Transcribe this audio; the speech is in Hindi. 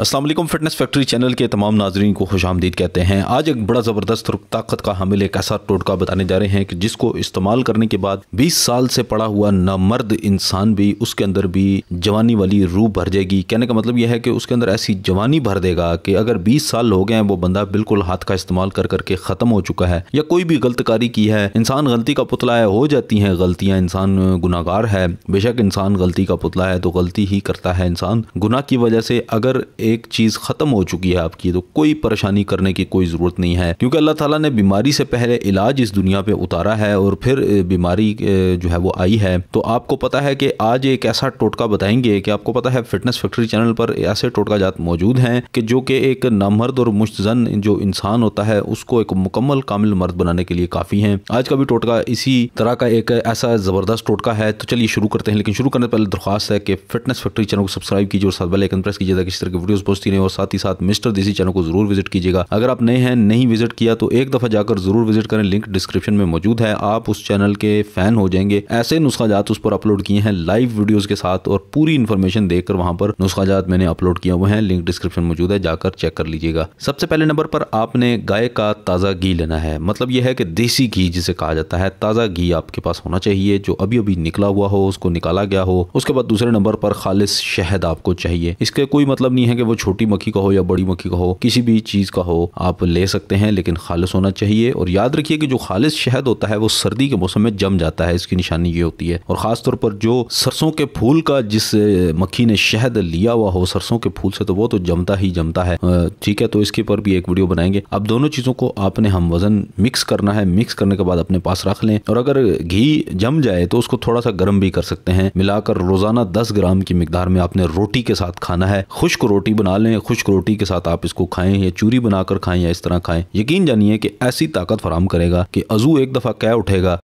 असलम फिटनेस फैक्ट्री चैनल के तमाम नाजरन को खुश आमदीद कहते हैं आज एक बड़ा ज़बरदस्त रुख ताकत का हमिल एक ऐसा टोटका बताने जा रहे हैं कि जिसको इस्तेमाल करने के बाद 20 साल से पड़ा हुआ नामर्द इंसान भी उसके अंदर भी जवानी वाली रूह भर जाएगी कहने का मतलब यह है कि उसके अंदर ऐसी जवानी भर देगा कि अगर बीस साल हो गए हैं वो बंदा बिल्कुल हाथ का इस्तेमाल कर करके ख़त्म हो चुका है या कोई भी गलतकारी की है इंसान गलती का पुतला है हो जाती हैं गलतियाँ इंसान गुनागार है बेशक इंसान गलती का पुतला है तो गलती ही करता है इंसान गुना की वजह से अगर एक चीज़ ख़त्म हो चुकी है आपकी तो कोई परेशानी करने की कोई ज़रूरत नहीं है क्योंकि अल्लाह ताला ने बीमारी से पहले इलाज इस दुनिया पे उतारा है और फिर बीमारी जो है वो आई है तो आपको पता है कि आज एक ऐसा टोटका बताएंगे कि आपको पता है फिटनेस फैक्ट्री चैनल पर ऐसे टोटका जात मौजूद हैं कि जो कि एक नामर्द और मुश्तजन जो इंसान होता है उसको एक मुकम्मल कामिल मर्द बनाने के लिए काफ़ी है आज का भी टोटका इसी तरह का एक ऐसा ज़बरदस्त टोटका है तो चलिए शुरू करते हैं लेकिन शुरू करने पहले दरख्वास्त है कि फिटनेस फैक्ट्री चैनल को सब्सक्राइब कीजिए और साथ बेल आइकन प्रेस कीजिए ताकि इस तरह की वीडियो न्यूज़ पहुंचती रहे और साथ ही साथ मिस्टर देसी चैनल को जरूर विजिट कीजिएगा अगर आप नए हैं नहीं विजिट किया तो एक दफ़ा जाकर जरूर विजिट करें लिंक डिस्क्रिप्शन में मौजूद है आप उस चैनल के फैन हो जाएंगे ऐसे नुस्खाजात उस पर अपलोड किए हैं लाइव वीडियोज़ के साथ और पूरी इन्फॉर्मेशन देकर वहाँ पर नुस्खाजात मैंने अपलोड किया हुआ है लिंक डिस्क्रिप्शन मौजूद है जाकर चेक कर लीजिएगा सबसे पहले नंबर पर आपने गाय का ताज़ा घी लेना है मतलब यह है कि देसी घी जिसे कहा जाता है ताज़ा घी आपके पास होना चाहिए जो अभी अभी निकला हुआ हो उसको निकाला गया हो उसके बाद दूसरे नंबर पर खालिश शहद आपको चाहिए इसके कोई मतलब नहीं है कि वो छोटी मक्खी का हो या बड़ी मक्खी का हो किसी भी चीज़ का हो आप ले सकते हैं लेकिन खालिश होना चाहिए और याद रखिए कि जो खालिश शहद होता है वो सर्दी के मौसम में जम जाता है इसकी निशानी ये होती है और ख़ासतौर पर जो सरसों के फूल का जिस मक्खी ने शहद लिया हुआ हो सरसों के फूल से तो वो तो जमता ही जमता है ठीक है तो इसके पर भी एक वीडियो बनाएंगे अब दोनों चीज़ों को आपने हम वज़न मिक्स करना है मिक्स करने के बाद अपने पास रख लें और अगर घी जम जाए तो उसको थोड़ा सा गर्म भी कर सकते हैं मिलाकर रोज़ाना दस ग्राम की मिकदार में आपने रोटी के साथ खाना है खुश्क रोटी रोटी बना लें खुश्क रोटी के साथ आप इसको खाएं या चूरी बनाकर खाएं या इस तरह खाएं यकीन जानिए कि ऐसी ताकत फराम करेगा कि अजू एक दफ़ा कह उठेगा